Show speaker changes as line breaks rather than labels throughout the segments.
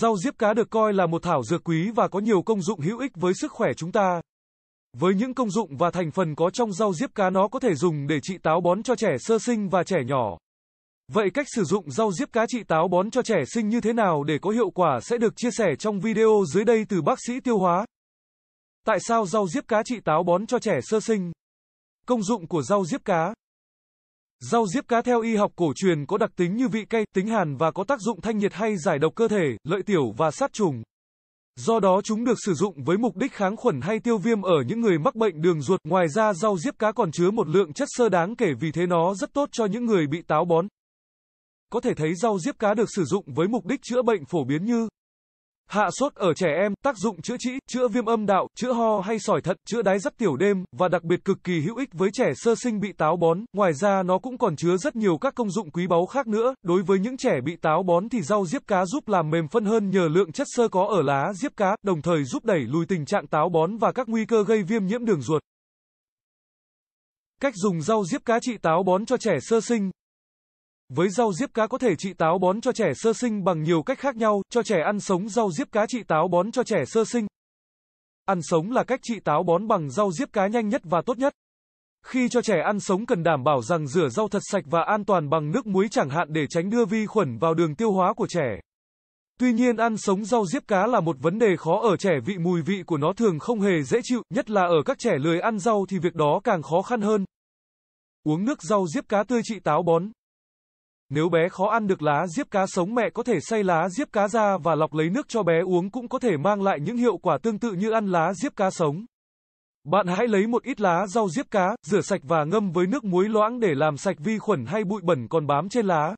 Rau diếp cá được coi là một thảo dược quý và có nhiều công dụng hữu ích với sức khỏe chúng ta. Với những công dụng và thành phần có trong rau diếp cá nó có thể dùng để trị táo bón cho trẻ sơ sinh và trẻ nhỏ. Vậy cách sử dụng rau diếp cá trị táo bón cho trẻ sinh như thế nào để có hiệu quả sẽ được chia sẻ trong video dưới đây từ bác sĩ tiêu hóa. Tại sao rau diếp cá trị táo bón cho trẻ sơ sinh? Công dụng của rau diếp cá Rau diếp cá theo y học cổ truyền có đặc tính như vị cay, tính hàn và có tác dụng thanh nhiệt hay giải độc cơ thể, lợi tiểu và sát trùng. Do đó chúng được sử dụng với mục đích kháng khuẩn hay tiêu viêm ở những người mắc bệnh đường ruột. Ngoài ra rau diếp cá còn chứa một lượng chất xơ đáng kể vì thế nó rất tốt cho những người bị táo bón. Có thể thấy rau diếp cá được sử dụng với mục đích chữa bệnh phổ biến như Hạ sốt ở trẻ em, tác dụng chữa trị, chữa viêm âm đạo, chữa ho hay sỏi thận, chữa đái giấc tiểu đêm và đặc biệt cực kỳ hữu ích với trẻ sơ sinh bị táo bón. Ngoài ra nó cũng còn chứa rất nhiều các công dụng quý báu khác nữa. Đối với những trẻ bị táo bón thì rau diếp cá giúp làm mềm phân hơn nhờ lượng chất xơ có ở lá diếp cá, đồng thời giúp đẩy lùi tình trạng táo bón và các nguy cơ gây viêm nhiễm đường ruột. Cách dùng rau diếp cá trị táo bón cho trẻ sơ sinh với rau diếp cá có thể trị táo bón cho trẻ sơ sinh bằng nhiều cách khác nhau, cho trẻ ăn sống rau diếp cá trị táo bón cho trẻ sơ sinh. Ăn sống là cách trị táo bón bằng rau diếp cá nhanh nhất và tốt nhất. Khi cho trẻ ăn sống cần đảm bảo rằng rửa rau thật sạch và an toàn bằng nước muối chẳng hạn để tránh đưa vi khuẩn vào đường tiêu hóa của trẻ. Tuy nhiên ăn sống rau diếp cá là một vấn đề khó ở trẻ vị mùi vị của nó thường không hề dễ chịu, nhất là ở các trẻ lười ăn rau thì việc đó càng khó khăn hơn. Uống nước rau diếp cá tươi trị táo bón nếu bé khó ăn được lá diếp cá sống mẹ có thể xay lá diếp cá ra và lọc lấy nước cho bé uống cũng có thể mang lại những hiệu quả tương tự như ăn lá diếp cá sống. Bạn hãy lấy một ít lá rau diếp cá, rửa sạch và ngâm với nước muối loãng để làm sạch vi khuẩn hay bụi bẩn còn bám trên lá.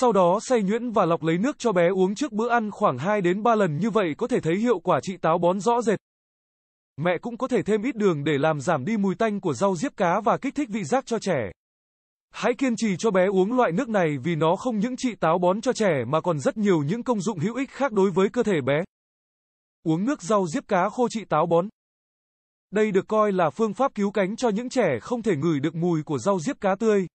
Sau đó xay nhuyễn và lọc lấy nước cho bé uống trước bữa ăn khoảng 2 đến 3 lần như vậy có thể thấy hiệu quả trị táo bón rõ rệt. Mẹ cũng có thể thêm ít đường để làm giảm đi mùi tanh của rau diếp cá và kích thích vị giác cho trẻ. Hãy kiên trì cho bé uống loại nước này vì nó không những trị táo bón cho trẻ mà còn rất nhiều những công dụng hữu ích khác đối với cơ thể bé. Uống nước rau diếp cá khô trị táo bón. Đây được coi là phương pháp cứu cánh cho những trẻ không thể ngửi được mùi của rau diếp cá tươi.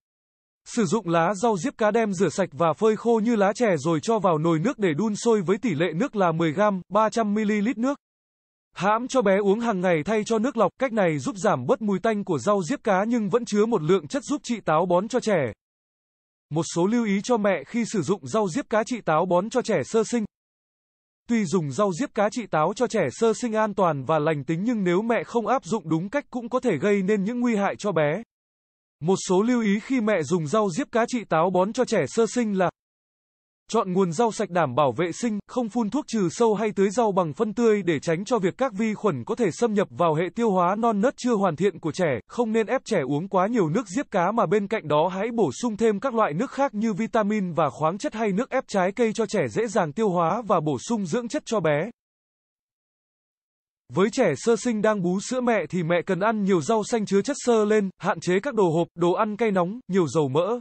Sử dụng lá rau diếp cá đem rửa sạch và phơi khô như lá chè rồi cho vào nồi nước để đun sôi với tỷ lệ nước là 10g, 300ml nước. Hãm cho bé uống hàng ngày thay cho nước lọc, cách này giúp giảm bớt mùi tanh của rau diếp cá nhưng vẫn chứa một lượng chất giúp trị táo bón cho trẻ. Một số lưu ý cho mẹ khi sử dụng rau diếp cá trị táo bón cho trẻ sơ sinh. Tuy dùng rau diếp cá trị táo cho trẻ sơ sinh an toàn và lành tính nhưng nếu mẹ không áp dụng đúng cách cũng có thể gây nên những nguy hại cho bé. Một số lưu ý khi mẹ dùng rau diếp cá trị táo bón cho trẻ sơ sinh là Chọn nguồn rau sạch đảm bảo vệ sinh, không phun thuốc trừ sâu hay tưới rau bằng phân tươi để tránh cho việc các vi khuẩn có thể xâm nhập vào hệ tiêu hóa non nớt chưa hoàn thiện của trẻ. Không nên ép trẻ uống quá nhiều nước diếp cá mà bên cạnh đó hãy bổ sung thêm các loại nước khác như vitamin và khoáng chất hay nước ép trái cây cho trẻ dễ dàng tiêu hóa và bổ sung dưỡng chất cho bé. Với trẻ sơ sinh đang bú sữa mẹ thì mẹ cần ăn nhiều rau xanh chứa chất xơ lên, hạn chế các đồ hộp, đồ ăn cay nóng, nhiều dầu mỡ.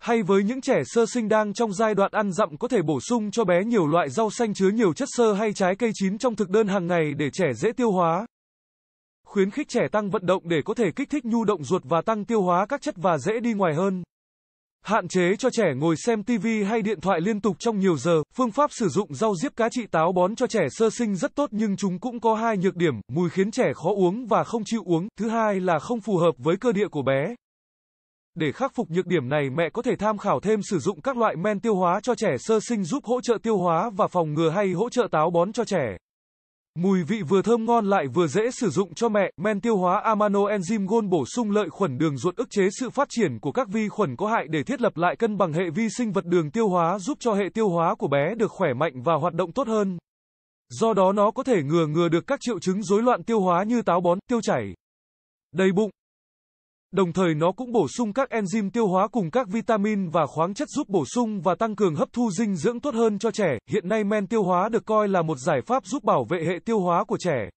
Hay với những trẻ sơ sinh đang trong giai đoạn ăn dặm có thể bổ sung cho bé nhiều loại rau xanh chứa nhiều chất xơ hay trái cây chín trong thực đơn hàng ngày để trẻ dễ tiêu hóa. Khuyến khích trẻ tăng vận động để có thể kích thích nhu động ruột và tăng tiêu hóa các chất và dễ đi ngoài hơn. Hạn chế cho trẻ ngồi xem TV hay điện thoại liên tục trong nhiều giờ. Phương pháp sử dụng rau diếp cá trị táo bón cho trẻ sơ sinh rất tốt nhưng chúng cũng có hai nhược điểm, mùi khiến trẻ khó uống và không chịu uống. Thứ hai là không phù hợp với cơ địa của bé. Để khắc phục nhược điểm này mẹ có thể tham khảo thêm sử dụng các loại men tiêu hóa cho trẻ sơ sinh giúp hỗ trợ tiêu hóa và phòng ngừa hay hỗ trợ táo bón cho trẻ. Mùi vị vừa thơm ngon lại vừa dễ sử dụng cho mẹ, men tiêu hóa amano enzyme gold bổ sung lợi khuẩn đường ruột ức chế sự phát triển của các vi khuẩn có hại để thiết lập lại cân bằng hệ vi sinh vật đường tiêu hóa giúp cho hệ tiêu hóa của bé được khỏe mạnh và hoạt động tốt hơn. Do đó nó có thể ngừa ngừa được các triệu chứng rối loạn tiêu hóa như táo bón, tiêu chảy, đầy bụng, Đồng thời nó cũng bổ sung các enzyme tiêu hóa cùng các vitamin và khoáng chất giúp bổ sung và tăng cường hấp thu dinh dưỡng tốt hơn cho trẻ. Hiện nay men tiêu hóa được coi là một giải pháp giúp bảo vệ hệ tiêu hóa của trẻ.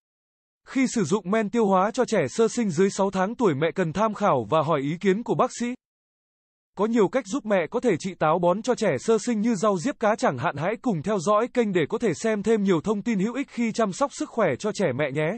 Khi sử dụng men tiêu hóa cho trẻ sơ sinh dưới 6 tháng tuổi mẹ cần tham khảo và hỏi ý kiến của bác sĩ. Có nhiều cách giúp mẹ có thể trị táo bón cho trẻ sơ sinh như rau diếp cá chẳng hạn hãy cùng theo dõi kênh để có thể xem thêm nhiều thông tin hữu ích khi chăm sóc sức khỏe cho trẻ mẹ nhé.